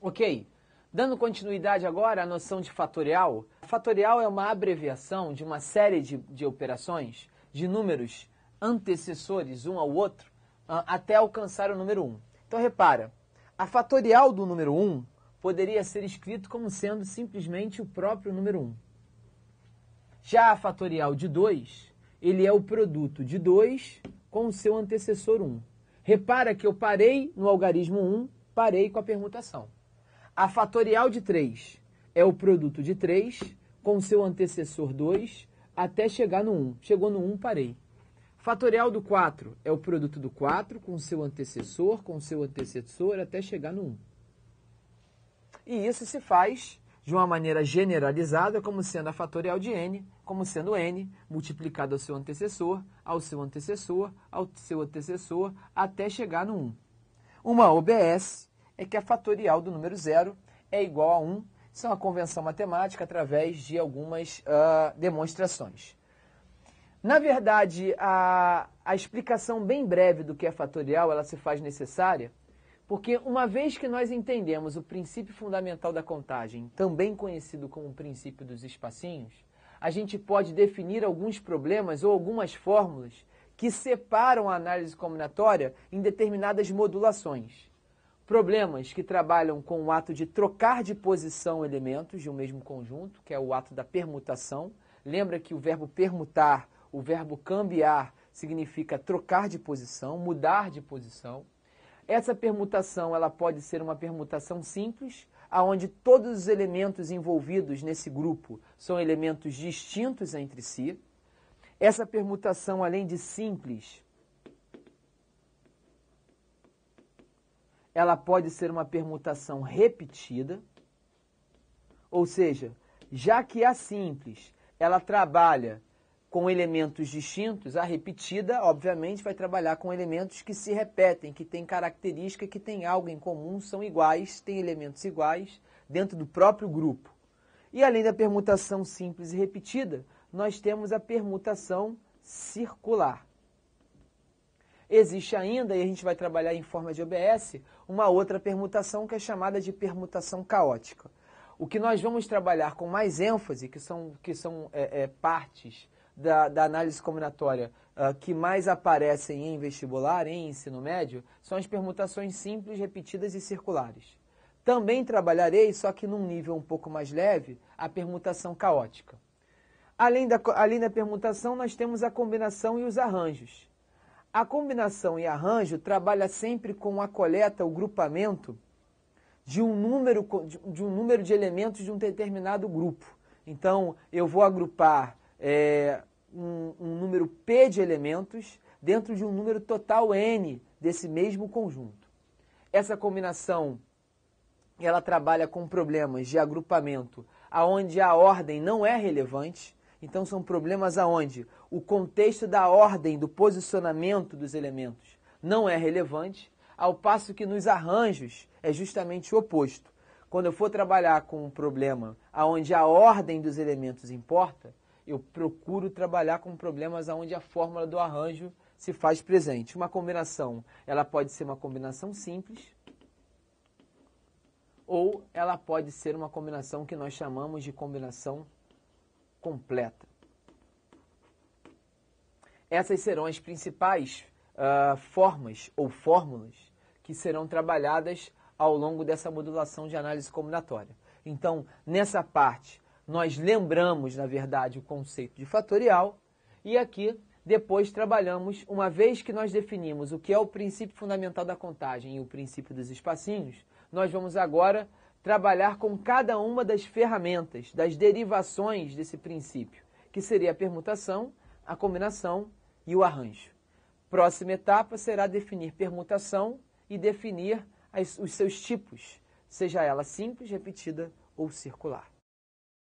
Ok, dando continuidade agora à noção de fatorial. Fatorial é uma abreviação de uma série de, de operações, de números antecessores um ao outro, ah, até alcançar o número 1. Então repara, a fatorial do número 1 poderia ser escrito como sendo simplesmente o próprio número 1. Já a fatorial de 2, ele é o produto de 2 com o seu antecessor 1. Repara que eu parei no algarismo 1, parei com a permutação. A fatorial de 3 é o produto de 3 com seu antecessor 2 até chegar no 1. Chegou no 1, parei. Fatorial do 4 é o produto do 4 com seu antecessor, com seu antecessor até chegar no 1. E isso se faz de uma maneira generalizada, como sendo a fatorial de n, como sendo n multiplicado ao seu antecessor, ao seu antecessor, ao seu antecessor, até chegar no 1. Uma OBS é que a fatorial do número zero é igual a 1. Isso é uma convenção matemática através de algumas uh, demonstrações. Na verdade, a, a explicação bem breve do que é fatorial ela se faz necessária, porque uma vez que nós entendemos o princípio fundamental da contagem, também conhecido como o princípio dos espacinhos, a gente pode definir alguns problemas ou algumas fórmulas que separam a análise combinatória em determinadas modulações. Problemas que trabalham com o ato de trocar de posição elementos de um mesmo conjunto, que é o ato da permutação. Lembra que o verbo permutar, o verbo cambiar, significa trocar de posição, mudar de posição. Essa permutação ela pode ser uma permutação simples, aonde todos os elementos envolvidos nesse grupo são elementos distintos entre si. Essa permutação, além de simples, ela pode ser uma permutação repetida, ou seja, já que a simples ela trabalha com elementos distintos, a repetida, obviamente, vai trabalhar com elementos que se repetem, que têm característica, que têm algo em comum, são iguais, têm elementos iguais dentro do próprio grupo. E além da permutação simples e repetida, nós temos a permutação circular. Existe ainda, e a gente vai trabalhar em forma de OBS, uma outra permutação que é chamada de permutação caótica. O que nós vamos trabalhar com mais ênfase, que são, que são é, é, partes da, da, análise combinatória uh, que mais aparecem em vestibular, em ensino médio, são as permutações simples, repetidas e circulares. Também trabalharei, só que num nível um pouco mais leve, a permutação caótica. Além da, além da permutação, nós temos a combinação e os arranjos. A combinação e arranjo trabalha sempre com a coleta, o grupamento de um número de, um número de elementos de um determinado grupo. Então, eu vou agrupar é, um, um número P de elementos dentro de um número total N desse mesmo conjunto. Essa combinação ela trabalha com problemas de agrupamento aonde a ordem não é relevante, então são problemas aonde o contexto da ordem, do posicionamento dos elementos não é relevante, ao passo que nos arranjos é justamente o oposto. Quando eu for trabalhar com um problema aonde a ordem dos elementos importa, eu procuro trabalhar com problemas aonde a fórmula do arranjo se faz presente. Uma combinação, ela pode ser uma combinação simples, ou ela pode ser uma combinação que nós chamamos de combinação completa. Essas serão as principais uh, formas ou fórmulas que serão trabalhadas ao longo dessa modulação de análise combinatória. Então, nessa parte, nós lembramos, na verdade, o conceito de fatorial e aqui depois trabalhamos, uma vez que nós definimos o que é o princípio fundamental da contagem e o princípio dos espacinhos, nós vamos agora trabalhar com cada uma das ferramentas, das derivações desse princípio, que seria a permutação, a combinação e o arranjo. Próxima etapa será definir permutação e definir as, os seus tipos, seja ela simples, repetida ou circular.